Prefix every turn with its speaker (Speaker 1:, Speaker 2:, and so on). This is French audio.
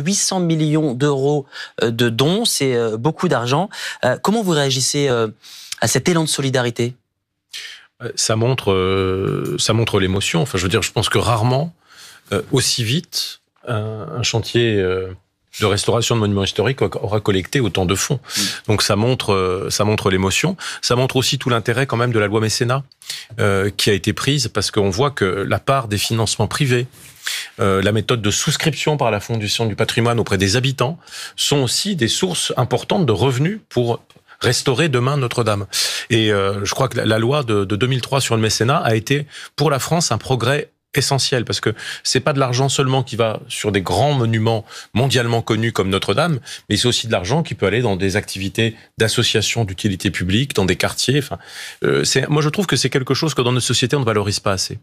Speaker 1: 800 millions d'euros euh, de dons, c'est euh, beaucoup d'argent. Euh, comment vous réagissez à cet élan de solidarité
Speaker 2: Ça montre, ça montre l'émotion. Enfin, je veux dire, je pense que rarement, aussi vite, un, chantier de restauration de monuments historiques aura collecté autant de fonds. Mm. Donc ça montre euh, ça montre l'émotion, ça montre aussi tout l'intérêt quand même de la loi mécénat euh, qui a été prise parce qu'on voit que la part des financements privés euh, la méthode de souscription par la Fondation du patrimoine auprès des habitants sont aussi des sources importantes de revenus pour restaurer demain Notre-Dame. Et je crois que la loi de, de 2003 sur le mécénat a été pour la France un progrès essentiel parce que c'est pas de l'argent seulement qui va sur des grands monuments mondialement connus comme Notre-Dame, mais c'est aussi de l'argent qui peut aller dans des activités d'associations d'utilité publique, dans des quartiers. Enfin, euh, moi je trouve que c'est quelque chose que dans notre société on ne valorise pas assez.